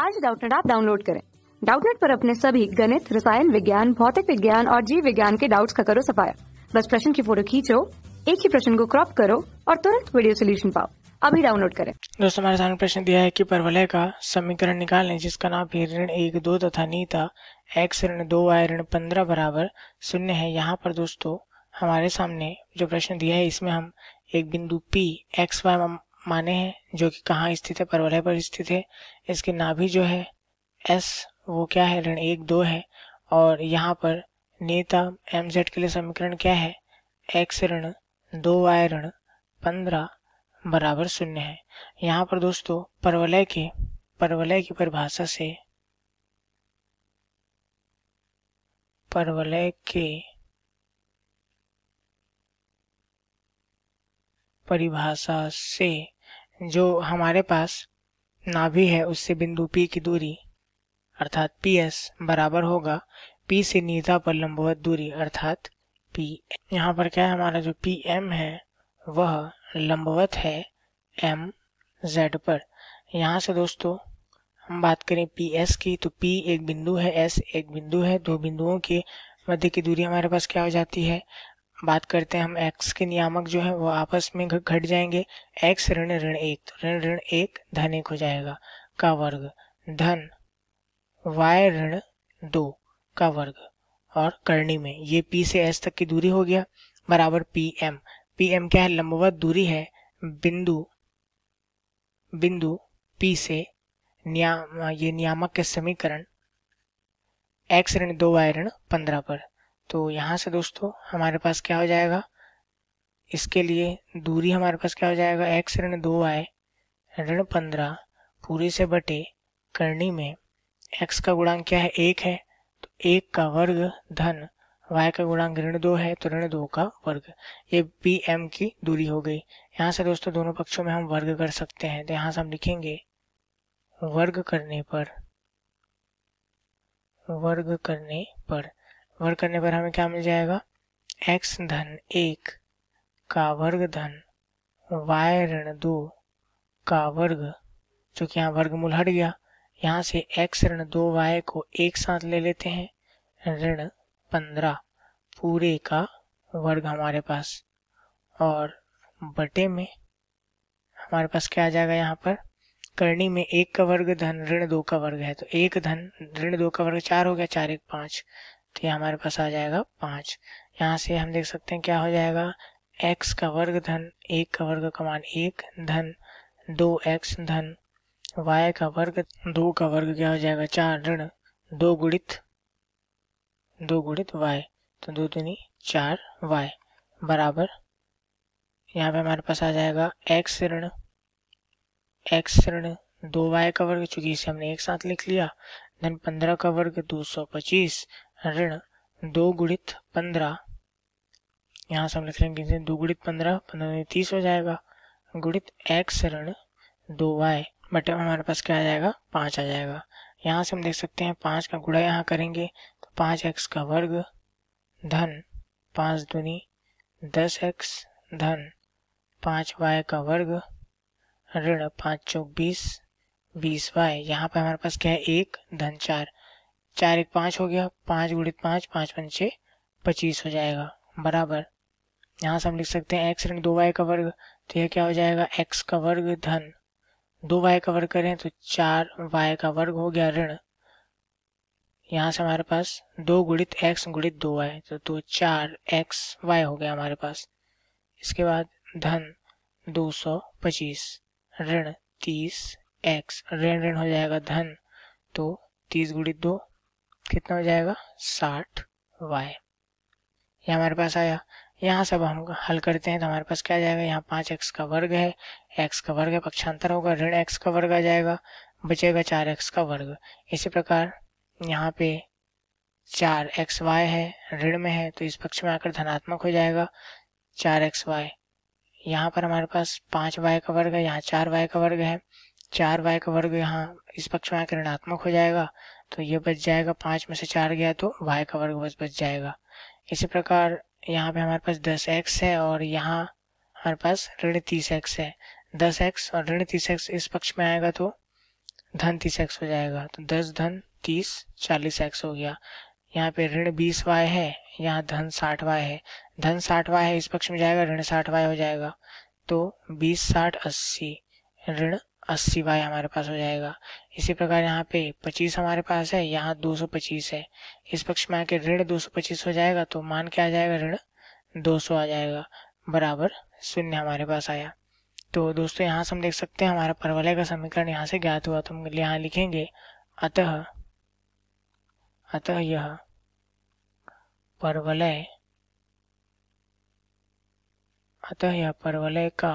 आज डाउटनेट आप डाउनलोड करें डाउटनेट पर अपने सभी गणित रसायन विज्ञान भौतिक विज्ञान और जीव विज्ञान के डाउट्स का करो सफाया बस प्रश्न की फोटो खींचो एक ही प्रश्न को क्रॉप करो और तुरंत वीडियो सोल्यूशन पाओ अभी डाउनलोड करें दोस्तों हमारे सामने प्रश्न दिया है कि परवलय का समीकरण निकालने जिसका नाम भी ऋण एक दो तथा नीता एक्स ऋण दो आय ऋण पंद्रह बराबर शून्य है यहाँ पर दोस्तों हमारे सामने जो प्रश्न दिया है इसमें हम एक बिंदु पी एक्स वाई माने हैं जो कि कहाँ स्थित है परवलय पर स्थित है इसकी नाभि जो है एस वो क्या है ऋण एक दो है और यहाँ पर नेता एम जेड के लिए समीकरण क्या है एक्स ऋण दो वाय ऋण पंद्रह बराबर शून्य है यहाँ पर दोस्तों परवलय के परवलय की परिभाषा से परवलय के परिभाषा से जो हमारे पास नाभि है उससे बिंदु P की दूरी अर्थात एस बराबर होगा P से नीता पर लंबवत दूरी अर्थात P यहाँ पर क्या है हमारा जो पी एम है वह लंबवत है एम जेड पर यहाँ से दोस्तों हम बात करें पी एस की तो पी एक बिंदु है एस एक बिंदु है दो बिंदुओं के मध्य की दूरी हमारे पास क्या हो जाती है बात करते हैं हम एक्स के नियामक जो है वो आपस में घट जाएंगे एक्स ऋण ऋण एक तो ऋण ऋण एक धन एक हो जाएगा का वर्ग धन वाय ऋण दो का वर्ग और करणी में ये पी से एस तक की दूरी हो गया बराबर पी एम पी एम क्या है लंबवत दूरी है बिंदु बिंदु पी से नियाम ये नियामक के समीकरण एक्स ऋण दो वाय ऋण पंद्रह पर तो यहाँ से दोस्तों हमारे पास क्या हो जाएगा इसके लिए दूरी हमारे पास क्या हो जाएगा एक्स ऋण दो आए ऋण पंद्रह पूरी से बटे करनी में एक्स का गुणांक क्या है एक है तो एक का वर्ग धन वाई का गुणांक ऋण दो है तो ऋण दो का वर्ग ये पी एम की दूरी हो गई यहाँ से दोस्तों दोनों पक्षों में हम वर्ग कर सकते हैं तो यहाँ से हम लिखेंगे वर्ग करने पर वर्ग करने पर वर्ग करने पर हमें क्या मिल जाएगा x धन एक का वर्ग धन y ऋण दो का वर्ग जो कि यहाँ वर्गमूल हट गया यहाँ से x ऋण दो y को एक साथ ले लेते हैं ऋण पंद्रह पूरे का वर्ग हमारे पास और बटे में हमारे पास क्या आ जाएगा यहाँ पर करणी में एक का वर्ग धन ऋण दो का वर्ग है तो एक धन ऋण दो का वर्ग चार हो गया चार एक पाँच तो ये हमारे पास आ जाएगा पाँच यहाँ से हम देख सकते हैं क्या हो जाएगा एक्स का वर्ग धन एक का वर्ग का मान एक धन दो एक्स धन y का वर्ग दो का वर्ग क्या हो जाएगा चार ऋण दो गुणित दो गुणित वाई तो दो दूनी चार वाई बराबर यहाँ पे हमारे पास आ जाएगा एक्स ऋण एक्स ऋण दो वाई का वर्ग चूंकि इसे हमने एक साथ लिख लिया धन पंद्रह का वर्ग दो सौ पच्चीस ऋण दो गुणित पंद्रह यहाँ से हम लिख लेंगे दो गुणित पंद्रह पंद्रह तीस हो जाएगा गुणित एक्स ऋण दो वाई बटे हमारे पास क्या आ जाएगा पाँच आ जाएगा यहाँ से हम देख सकते हैं पाँच का गुड़ा यहाँ करेंगे तो पाँच एक्स का वर्ग धन पाँच दुनी दस एक्स धन पाँच वाई का वर्ग ऋण पाँच चौक बीस बीस वाई यहाँ पर हमारे पास क्या है एक धन चार चार एक पाँच हो गया पाँच गुणित पाँच पाँच पंचे पच्चीस हो जाएगा बराबर यहाँ से हम लिख सकते हैं एक्स ऋण दो वाई का वर्ग तो यह क्या हो जाएगा एक्स का वर्ग धन दो वाई का वर्ग करें तो चार वाई का वर्ग हो गया ऋण यहाँ से हमारे पास दो गुणित एक्स गुणित दो वाई तो दो चार एक्स वाई हो गया हमारे पास इसके बाद धन दो सौ पच्चीस ऋण तीस एक्स ऋण ऋण हो जाएगा धन तो तीस गुणित दो कितना हो जाएगा साठ वाई ये हमारे पास आया यहाँ सब हम हल करते हैं तो हमारे पास क्या जाएगा यहाँ पाँच एक्स का वर्ग है एक्स का वर्ग पक्षांतर होगा ऋण एक्स का वर्ग आ जाएगा बचेगा चार एक्स का वर्ग इसी प्रकार यहाँ पे चार एक्स वाई है ऋण में है तो इस पक्ष में आकर धनात्मक हो जाएगा चार एक्स वाई यहाँ पर हमारे पास पाँच वाई का वर्ग है यहाँ चार वाई का वर्ग है चार वाई का वर्ग यहाँ इस पक्ष में आकर ऋणात्मक हो जाएगा तो ये बच जाएगा पाँच में से चार गया तो वाई का वर्ग बस बच जाएगा इसी प्रकार यहाँ पे हमारे पास दस एक्स है और यहाँ हमारे पास ऋण तीस एक्स है दस एक्स और ऋण तीस एक्स इस पक्ष में आएगा तो धन तीस एक्स हो जाएगा तो दस धन तीस चालीस एक्स हो गया यहाँ पे ऋण बीस वाई है यहाँ धन साठ वाई है धन साठ वाई है इस पक्ष में जाएगा ऋण साठ वाई हो जाएगा तो बीस साठ अस्सी ऋण अस्सी वाई हमारे पास हो जाएगा इसी प्रकार यहाँ पे पच्चीस हमारे पास है यहाँ दो सौ पच्चीस है इस पक्ष में आके ऋण दो सौ पच्चीस हो जाएगा तो मान के आ जाएगा ऋण दो सौ आ जाएगा बराबर शून्य हमारे पास आया तो दोस्तों यहाँ से हम देख सकते हैं हमारा परवलय का समीकरण यहाँ से ज्ञात हुआ तो हम यहाँ लिखेंगे अतः अतः यह परवलय अतः यह परवलय का